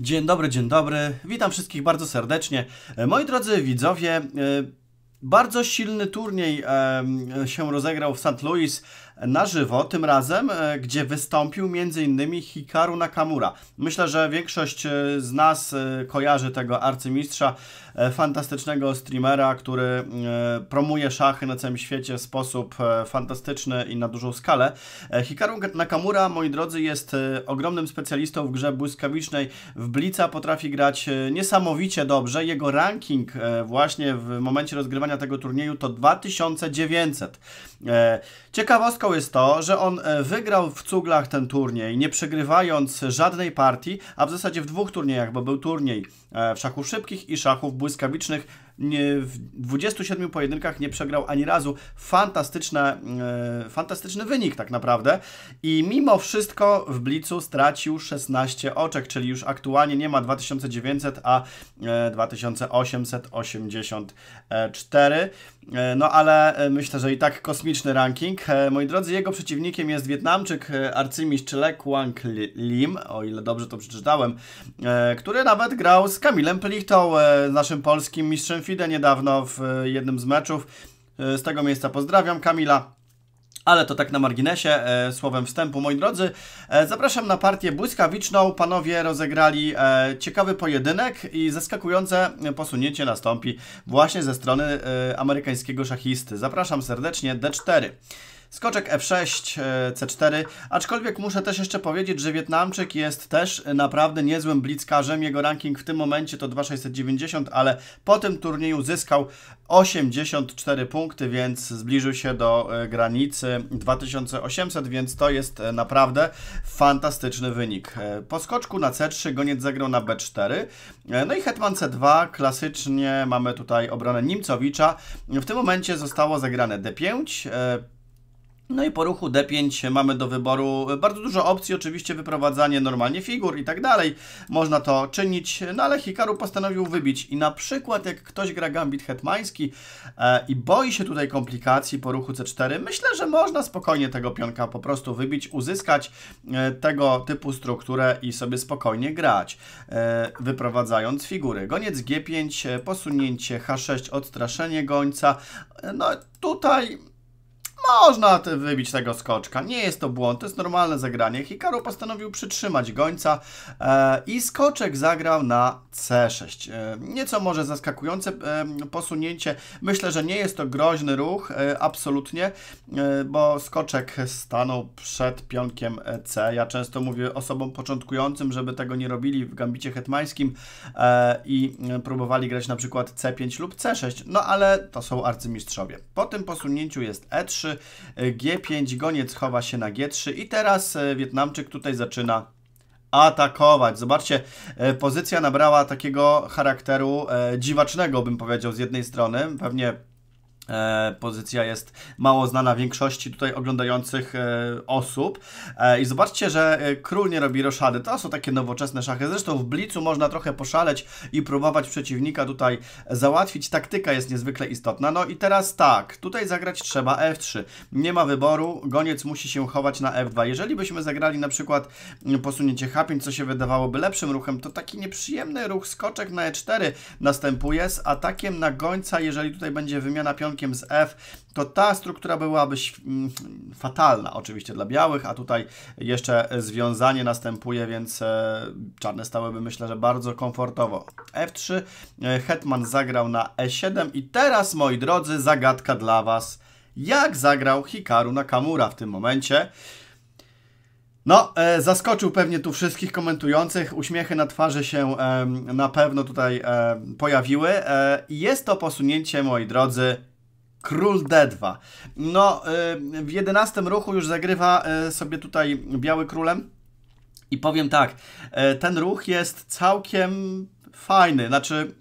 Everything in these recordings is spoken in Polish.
Dzień dobry, dzień dobry. Witam wszystkich bardzo serdecznie. E, moi drodzy widzowie, e, bardzo silny turniej się rozegrał w St. Louis na żywo, tym razem, e, gdzie wystąpił m.in. Hikaru Nakamura. Myślę, że większość e, z nas e, kojarzy tego arcymistrza, fantastycznego streamera, który promuje szachy na całym świecie w sposób fantastyczny i na dużą skalę. Hikaru Nakamura, moi drodzy, jest ogromnym specjalistą w grze błyskawicznej. W Blitza potrafi grać niesamowicie dobrze. Jego ranking właśnie w momencie rozgrywania tego turnieju to 2900. Ciekawostką porażką jest to, że on e, wygrał w cuglach ten turniej, nie przegrywając żadnej partii, a w zasadzie w dwóch turniejach, bo był turniej e, w szachu szybkich i szachów błyskawicznych w 27 pojedynkach nie przegrał ani razu. Fantastyczne, e, fantastyczny wynik tak naprawdę. I mimo wszystko w Blicu stracił 16 oczek, czyli już aktualnie nie ma 2900, a 2884. E, e, no ale myślę, że i tak kosmiczny ranking. Moi drodzy, jego przeciwnikiem jest Wietnamczyk arcymistrz Le Quang Lim, o ile dobrze to przeczytałem, który nawet grał z Kamilem Plichtą, naszym polskim mistrzem Fidę niedawno w e, jednym z meczów. E, z tego miejsca pozdrawiam Kamila. Ale to tak na marginesie, e, słowem wstępu, moi drodzy. E, zapraszam na partię błyskawiczną. Panowie rozegrali e, ciekawy pojedynek i zaskakujące posunięcie nastąpi właśnie ze strony e, amerykańskiego szachisty. Zapraszam serdecznie D4. Skoczek F6, e, C4, aczkolwiek muszę też jeszcze powiedzieć, że Wietnamczyk jest też e, naprawdę niezłym blitzkarzem. Jego ranking w tym momencie to 2690, ale po tym turnieju zyskał 84 punkty, więc zbliżył się do e, granicy 2800, więc to jest naprawdę fantastyczny wynik. Po skoczku na C3 goniec zagrał na B4, no i hetman C2, klasycznie mamy tutaj obronę Nimcowicza. W tym momencie zostało zagrane D5, no i po ruchu D5 mamy do wyboru e, bardzo dużo opcji, oczywiście wyprowadzanie normalnie figur i tak dalej. Można to czynić, no ale Hikaru postanowił wybić i na przykład jak ktoś gra gambit hetmański e, i boi się tutaj komplikacji po ruchu C4, myślę, że można spokojnie tego pionka po prostu wybić, uzyskać e, tego typu strukturę i sobie spokojnie grać, e, wyprowadzając figury. Goniec G5, e, posunięcie H6, odstraszenie gońca. E, no tutaj można te, wybić tego skoczka. Nie jest to błąd, to jest normalne zagranie. Hikaru postanowił przytrzymać gońca e, i skoczek zagrał na C6. E, nieco może zaskakujące e, posunięcie. Myślę, że nie jest to groźny ruch, e, absolutnie, e, bo skoczek stanął przed pionkiem C. Ja często mówię osobom początkującym, żeby tego nie robili w gambicie hetmańskim e, i próbowali grać na przykład C5 lub C6, no ale to są arcymistrzowie. Po tym posunięciu jest E3, g 5 goniec chowa się na G3 i teraz e, Wietnamczyk tutaj zaczyna atakować. Zobaczcie, e, pozycja nabrała takiego charakteru e, dziwacznego, bym powiedział, z jednej strony. Pewnie E, pozycja jest mało znana większości tutaj oglądających e, osób. E, I zobaczcie, że król nie robi roszady. To są takie nowoczesne szachy. Zresztą w blicu można trochę poszaleć i próbować przeciwnika tutaj załatwić. Taktyka jest niezwykle istotna. No i teraz tak, tutaj zagrać trzeba F3. Nie ma wyboru, goniec musi się chować na F2. Jeżeli byśmy zagrali na przykład mm, posunięcie H5, co się wydawałoby lepszym ruchem, to taki nieprzyjemny ruch skoczek na E4 następuje z atakiem na gońca, jeżeli tutaj będzie wymiana pionki z F, to ta struktura byłaby mm, fatalna oczywiście dla białych, a tutaj jeszcze związanie następuje, więc e, czarne stałyby myślę, że bardzo komfortowo. F3, e, Hetman zagrał na E7 i teraz moi drodzy zagadka dla Was, jak zagrał Hikaru Nakamura w tym momencie. No, e, zaskoczył pewnie tu wszystkich komentujących. Uśmiechy na twarzy się e, na pewno tutaj e, pojawiły. jest to posunięcie, moi drodzy, Król D2. No, y, w jedenastym ruchu już zagrywa y, sobie tutaj biały królem. I powiem tak, y, ten ruch jest całkiem fajny. Znaczy,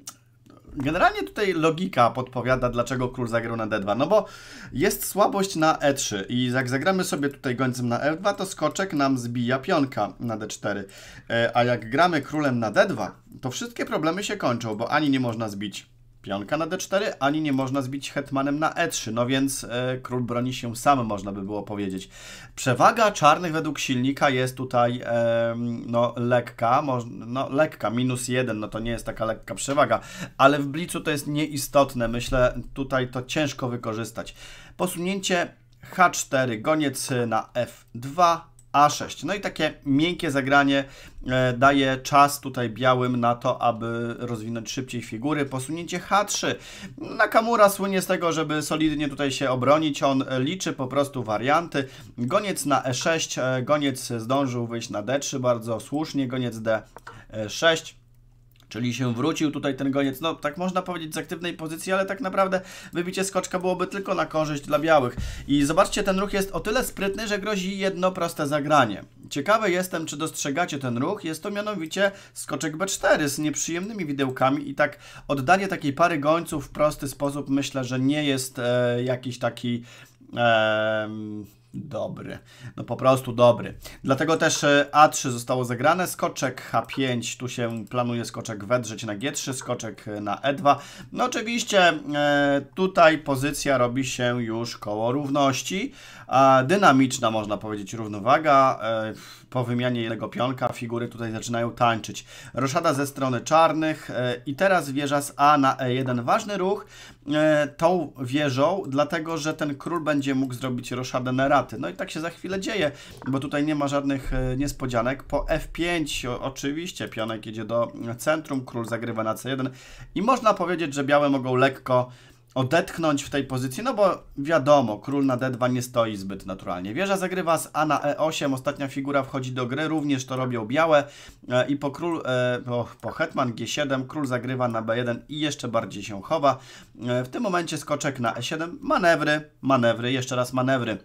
generalnie tutaj logika podpowiada, dlaczego król zagrał na d2. No bo jest słabość na e3 i jak zagramy sobie tutaj gońcem na f2, to skoczek nam zbija pionka na d4. A jak gramy królem na d2, to wszystkie problemy się kończą, bo ani nie można zbić Pionka na d4, ani nie można zbić hetmanem na e3, no więc e, król broni się sam, można by było powiedzieć. Przewaga czarnych według silnika jest tutaj e, no, lekka, moż, no lekka, minus jeden, no to nie jest taka lekka przewaga, ale w blicu to jest nieistotne, myślę tutaj to ciężko wykorzystać. Posunięcie h4, goniec na f2, a6. No i takie miękkie zagranie e, daje czas tutaj białym na to, aby rozwinąć szybciej figury. Posunięcie H3. Nakamura słynie z tego, żeby solidnie tutaj się obronić. On e, liczy po prostu warianty. Goniec na E6, e, goniec zdążył wyjść na D3 bardzo słusznie, goniec D6. Czyli się wrócił tutaj ten goniec, no tak można powiedzieć z aktywnej pozycji, ale tak naprawdę wybicie skoczka byłoby tylko na korzyść dla białych. I zobaczcie, ten ruch jest o tyle sprytny, że grozi jedno proste zagranie. Ciekawy jestem, czy dostrzegacie ten ruch, jest to mianowicie skoczek B4 z nieprzyjemnymi widełkami i tak oddanie takiej pary gońców w prosty sposób myślę, że nie jest e, jakiś taki... E, Dobry. No po prostu dobry. Dlatego też e, A3 zostało zagrane, skoczek H5, tu się planuje skoczek wedrzeć na G3, skoczek e, na E2. No oczywiście e, tutaj pozycja robi się już koło równości, dynamiczna można powiedzieć równowaga po wymianie jednego pionka figury tutaj zaczynają tańczyć. Roszada ze strony czarnych e, i teraz wieża z A na E1. Ważny ruch e, tą wieżą, dlatego że ten król będzie mógł zrobić roszadę na raty. No i tak się za chwilę dzieje, bo tutaj nie ma żadnych e, niespodzianek. Po F5 oczywiście pionek idzie do centrum, król zagrywa na C1 i można powiedzieć, że białe mogą lekko odetchnąć w tej pozycji, no bo wiadomo, król na d2 nie stoi zbyt naturalnie. Wieża zagrywa z a na e8, ostatnia figura wchodzi do gry, również to robią białe e, i po król, e, po, po hetman g7, król zagrywa na b1 i jeszcze bardziej się chowa. E, w tym momencie skoczek na e7, manewry, manewry, jeszcze raz manewry.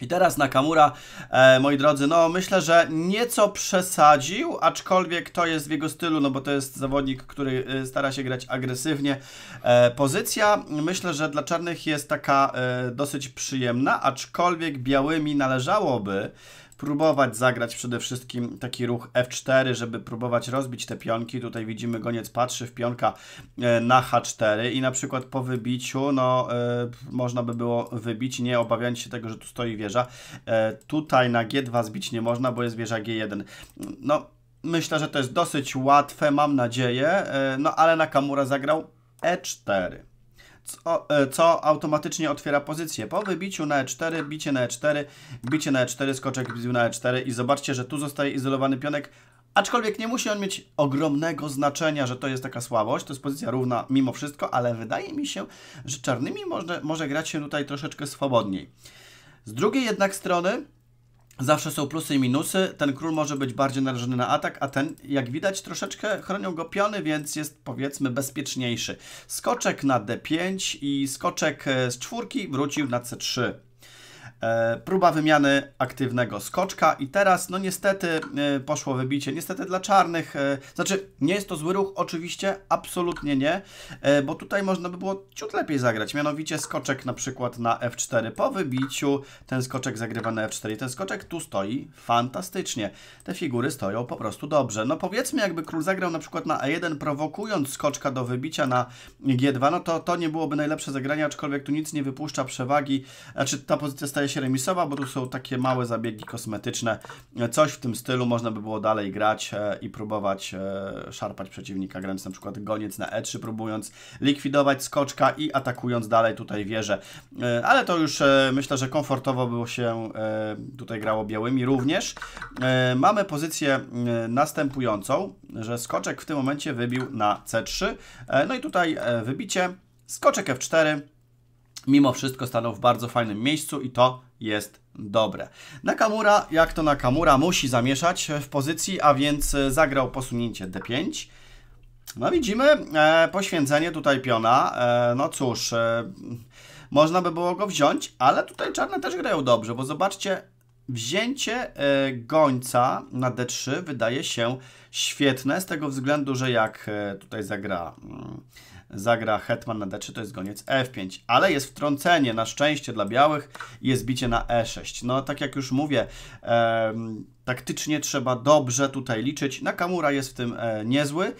I teraz Nakamura, e, moi drodzy, no myślę, że nieco przesadził, aczkolwiek to jest w jego stylu, no bo to jest zawodnik, który e, stara się grać agresywnie. E, pozycja myślę, że dla czarnych jest taka e, dosyć przyjemna, aczkolwiek białymi należałoby próbować zagrać przede wszystkim taki ruch F4, żeby próbować rozbić te pionki. Tutaj widzimy goniec patrzy w pionka e, na H4 i na przykład po wybiciu, no e, można by było wybić, nie obawiając się tego, że tu stoi wieża. E, tutaj na G2 zbić nie można, bo jest wieża G1. No myślę, że to jest dosyć łatwe, mam nadzieję, no ale Nakamura zagrał E4 co, e, co, automatycznie otwiera pozycję. Po wybiciu na E4, bicie na E4, bicie na E4, skoczek bił na E4 i zobaczcie, że tu zostaje izolowany pionek, aczkolwiek nie musi on mieć ogromnego znaczenia, że to jest taka słabość, to jest pozycja równa mimo wszystko, ale wydaje mi się, że czarnymi może, może grać się tutaj troszeczkę swobodniej. Z drugiej jednak strony Zawsze są plusy i minusy. Ten król może być bardziej narażony na atak, a ten, jak widać, troszeczkę chronią go piony, więc jest powiedzmy bezpieczniejszy. Skoczek na d5 i skoczek e, z czwórki wrócił na c3. E, próba wymiany aktywnego skoczka i teraz no niestety e, poszło wybicie, niestety dla czarnych, e, znaczy nie jest to zły ruch oczywiście, absolutnie nie, bo tutaj można by było ciut lepiej zagrać, mianowicie skoczek na przykład na f4 po wybiciu, ten skoczek zagrywa na f4 i ten skoczek tu stoi fantastycznie, te figury stoją po prostu dobrze. No powiedzmy jakby król zagrał na przykład na a1 prowokując skoczka do wybicia na g2, no to to nie byłoby najlepsze zagranie, aczkolwiek tu nic nie wypuszcza przewagi, znaczy ta pozycja staje wydaje się remisowa, bo tu są takie małe zabiegi kosmetyczne. Coś w tym stylu można by było dalej grać e, i próbować e, szarpać przeciwnika, grając na przykład goniec na E3, próbując likwidować skoczka i atakując dalej tutaj wieżę. E, ale to już myślę, że komfortowo było się tutaj grało białymi również. Mamy pozycję następującą, że skoczek w tym momencie wybił na C3. No i tutaj wybicie, skoczek F4, mimo wszystko stanął w bardzo fajnym miejscu i to jest dobre. Nakamura, jak to Nakamura, musi zamieszać w pozycji, a więc e, zagrał posunięcie d5. No widzimy e, poświęcenie tutaj piona. E, no cóż, e, można by było go wziąć, ale tutaj czarne też grają dobrze, bo zobaczcie, wzięcie e, gońca na d3 wydaje się świetne z tego względu, że jak e, tutaj zagra mm, zagra hetman na d3, to jest goniec f5, ale jest wtrącenie, na szczęście dla białych jest bicie na e6. No tak jak już mówię, e, taktycznie trzeba dobrze tutaj liczyć, Nakamura jest w tym e, niezły.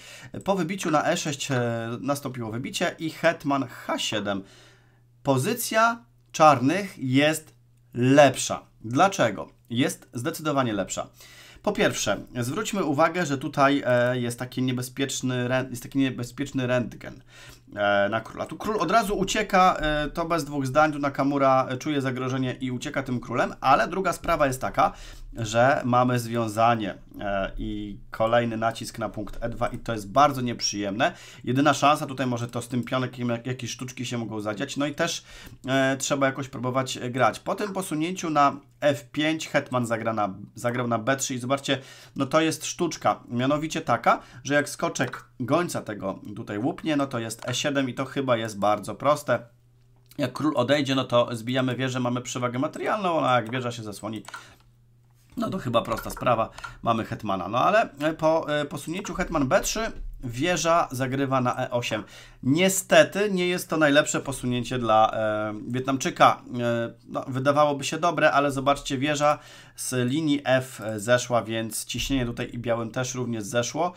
Po wybiciu na e6 e, nastąpiło wybicie i hetman h7. Pozycja czarnych jest lepsza. Dlaczego? Jest zdecydowanie lepsza. Po pierwsze, zwróćmy uwagę, że tutaj e, jest taki niebezpieczny, jest taki niebezpieczny rentgen e, na króla. Tu król od razu ucieka, e, to bez dwóch zdań, tu Nakamura czuje zagrożenie i ucieka tym królem, ale druga sprawa jest taka, że mamy związanie e, i kolejny nacisk na punkt E2 i to jest bardzo nieprzyjemne. Jedyna szansa tutaj może to z tym pionekiem jakieś sztuczki się mogą zadziać, no i też e, trzeba jakoś próbować grać. Po tym posunięciu na F5 Hetman zagra na, zagrał na B3 i zobaczcie, no to jest sztuczka, mianowicie taka, że jak skoczek gońca tego tutaj łupnie, no to jest E7 i to chyba jest bardzo proste. Jak król odejdzie, no to zbijamy wieżę, mamy przewagę materialną, a jak wieża się zasłoni, no to chyba prosta sprawa, mamy hetmana. No ale e, po e, posunięciu hetman b3 wieża zagrywa na e8. Niestety nie jest to najlepsze posunięcie dla e, Wietnamczyka. E, no, wydawałoby się dobre, ale zobaczcie, wieża z linii F e, zeszła, więc ciśnienie tutaj i białym też również zeszło.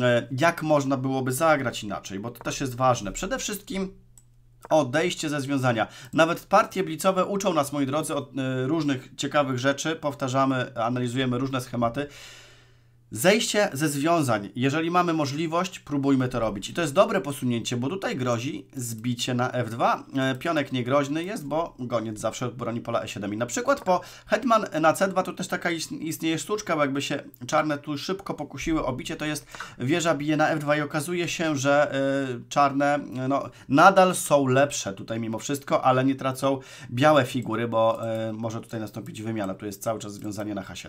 E, jak można byłoby zagrać inaczej, bo to też jest ważne. Przede wszystkim Odejście ze związania. Nawet partie blicowe uczą nas, moi drodzy, od y, różnych ciekawych rzeczy. Powtarzamy, analizujemy różne schematy. Zejście ze związań. Jeżeli mamy możliwość, próbujmy to robić. I to jest dobre posunięcie, bo tutaj grozi zbicie na F2. E, pionek niegroźny jest, bo goniec zawsze broni pola E7. I na przykład po hetman na C2 to też taka istnieje sztuczka, bo jakby się czarne tu szybko pokusiły o bicie, to jest wieża bije na F2 i okazuje się, że e, czarne e, no, nadal są lepsze tutaj mimo wszystko, ale nie tracą białe figury, bo może tutaj nastąpić wymiana. Tu jest cały czas związanie na H7.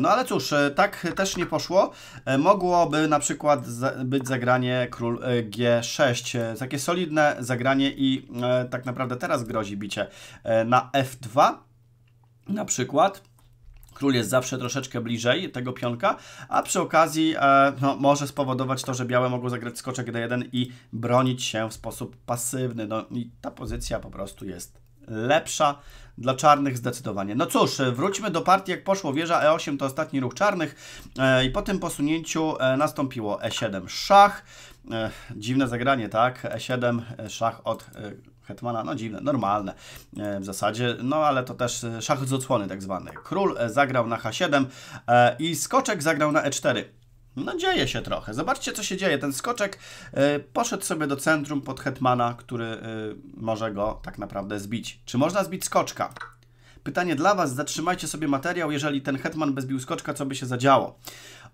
No ale cóż, tak też nie poszło, e, mogłoby na przykład być zagranie król e, G6. E, takie solidne zagranie i tak naprawdę teraz grozi bicie na F2 na przykład. Król jest zawsze troszeczkę bliżej tego pionka, a przy okazji e, no, może spowodować to, że białe mogą zagrać skoczek D1 i bronić się w sposób pasywny. No i ta pozycja po prostu jest lepsza dla czarnych zdecydowanie. No cóż, wróćmy do partii, jak poszło wieża E8, to ostatni ruch czarnych e, i po tym posunięciu e, nastąpiło E7 szach. E, dziwne zagranie, tak? E7 szach od Hetmana, no dziwne, normalne w zasadzie, no ale to też szach z odsłony tak zwany. Król zagrał na H7 i skoczek zagrał na E4. No dzieje się trochę. Zobaczcie, co się dzieje. Ten skoczek y, poszedł sobie do centrum pod Hetmana, który y, może go tak naprawdę zbić. Czy można zbić skoczka? Pytanie dla Was. Zatrzymajcie sobie materiał. Jeżeli ten Hetman by zbił skoczka, co by się zadziało?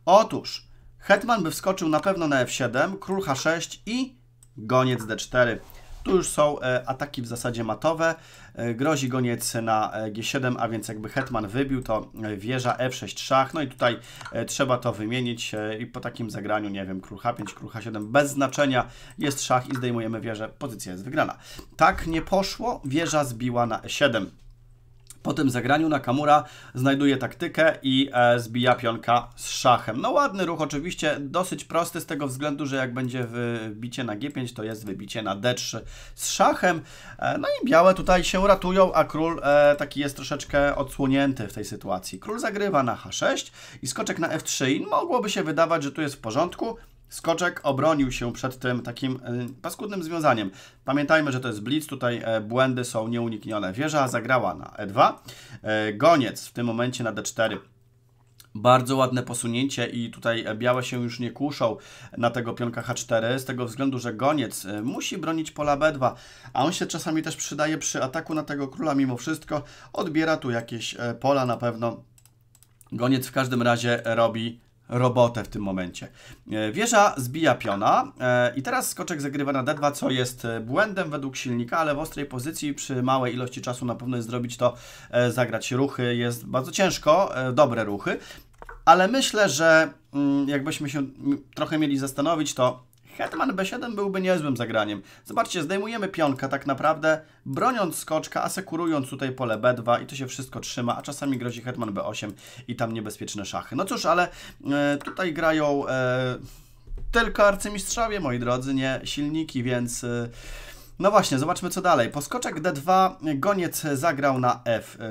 Otóż Hetman by wskoczył na pewno na F7, król H6 i goniec D4. Tu już są e, ataki w zasadzie matowe. E, grozi goniec na e, G7, a więc jakby hetman wybił, to wieża F6 szach. No i tutaj trzeba to wymienić i po takim zagraniu, nie wiem, król H5, król H7, bez znaczenia jest szach i zdejmujemy wieżę. Pozycja jest wygrana. Tak nie poszło, wieża zbiła na E7. Po tym zagraniu Nakamura znajduje taktykę i e, zbija pionka z szachem. No ładny ruch oczywiście, dosyć prosty z tego względu, że jak będzie wybicie na G5, to jest wybicie na D3 z szachem. E, no i białe tutaj się ratują, a król e, taki jest troszeczkę odsłonięty w tej sytuacji. Król zagrywa na H6 i skoczek na F3 i mogłoby się wydawać, że tu jest w porządku, Skoczek obronił się przed tym takim e, paskudnym związaniem. Pamiętajmy, że to jest blitz, tutaj e, błędy są nieuniknione. Wieża zagrała na E2. E, goniec w tym momencie na D4 bardzo ładne posunięcie i tutaj białe się już nie kuszą na tego pionka H4 z tego względu, że goniec musi bronić pola B2, a on się czasami też przydaje przy ataku na tego króla mimo wszystko. Odbiera tu jakieś pola na pewno. Goniec w każdym razie robi robotę w tym momencie. E, wieża zbija piona e, i teraz skoczek zagrywa na d2, co jest e, błędem według silnika, ale w ostrej pozycji przy małej ilości czasu na pewno jest zrobić to, zagrać ruchy jest bardzo ciężko, dobre ruchy, ale myślę, że mm, jakbyśmy się trochę mieli zastanowić, to Hetman B7 byłby niezłym zagraniem. Zobaczcie, zdejmujemy pionka tak naprawdę, broniąc skoczka, asekurując tutaj pole B2 i to się wszystko trzyma, a czasami grozi Hetman B8 i tam niebezpieczne szachy. No cóż, ale e, tutaj grają e, tylko arcymistrzowie, moi drodzy, nie silniki, więc... E, no właśnie, zobaczmy co dalej. Po skoczek D2 goniec zagrał na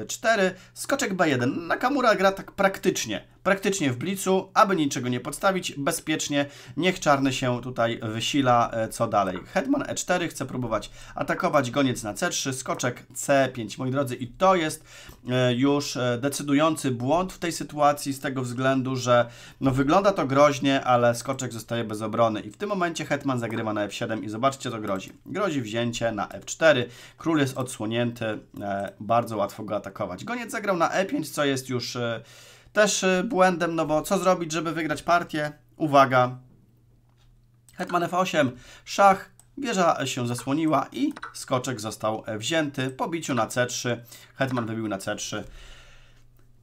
F4, skoczek B1. Nakamura gra tak praktycznie praktycznie w blicu, aby niczego nie podstawić, bezpiecznie, niech czarny się tutaj wysila, e, co dalej. Hetman e4 chce próbować atakować, goniec na c3, skoczek c5, moi drodzy, i to jest e, już e, decydujący błąd w tej sytuacji z tego względu, że no wygląda to groźnie, ale skoczek zostaje bez obrony i w tym momencie hetman zagrywa na f7 i zobaczcie, to grozi. Grozi wzięcie na f4, król jest odsłonięty, bardzo łatwo go atakować. Goniec zagrał na e5, co jest już też y, błędem, no bo co zrobić, żeby wygrać partię? Uwaga. Hetman f8, szach, wieża się zasłoniła i skoczek został e, wzięty po biciu na c3. Hetman wybił na c3.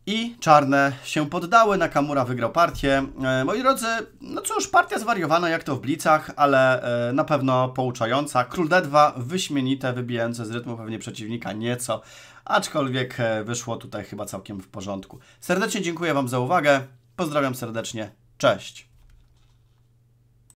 I czarne się poddały, Nakamura wygrał partię. E, moi drodzy, no cóż, partia zwariowana jak to w Blicach, ale e, na pewno pouczająca. Król d2, wyśmienite, wybijające z rytmu pewnie przeciwnika nieco, aczkolwiek e, wyszło tutaj chyba całkiem w porządku. Serdecznie dziękuję Wam za uwagę, pozdrawiam serdecznie, cześć!